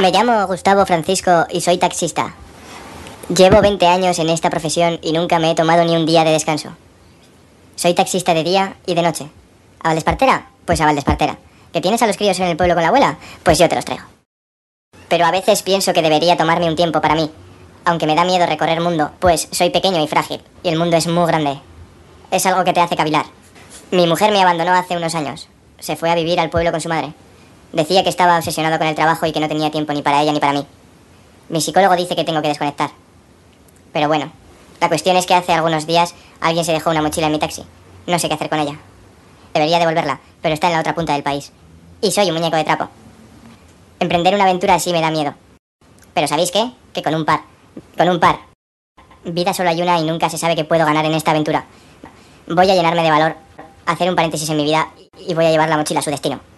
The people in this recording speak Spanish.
Me llamo Gustavo Francisco y soy taxista. Llevo 20 años en esta profesión y nunca me he tomado ni un día de descanso. Soy taxista de día y de noche. ¿A Valdespartera? Pues a Valdespartera. ¿Que tienes a los críos en el pueblo con la abuela? Pues yo te los traigo. Pero a veces pienso que debería tomarme un tiempo para mí, aunque me da miedo recorrer mundo, pues soy pequeño y frágil, y el mundo es muy grande. Es algo que te hace cavilar. Mi mujer me abandonó hace unos años. Se fue a vivir al pueblo con su madre. Decía que estaba obsesionado con el trabajo y que no tenía tiempo ni para ella ni para mí. Mi psicólogo dice que tengo que desconectar. Pero bueno, la cuestión es que hace algunos días alguien se dejó una mochila en mi taxi. No sé qué hacer con ella. Debería devolverla, pero está en la otra punta del país. Y soy un muñeco de trapo. Emprender una aventura así me da miedo. Pero ¿sabéis qué? Que con un par. Con un par. Vida solo hay una y nunca se sabe qué puedo ganar en esta aventura. Voy a llenarme de valor, hacer un paréntesis en mi vida y voy a llevar la mochila a su destino.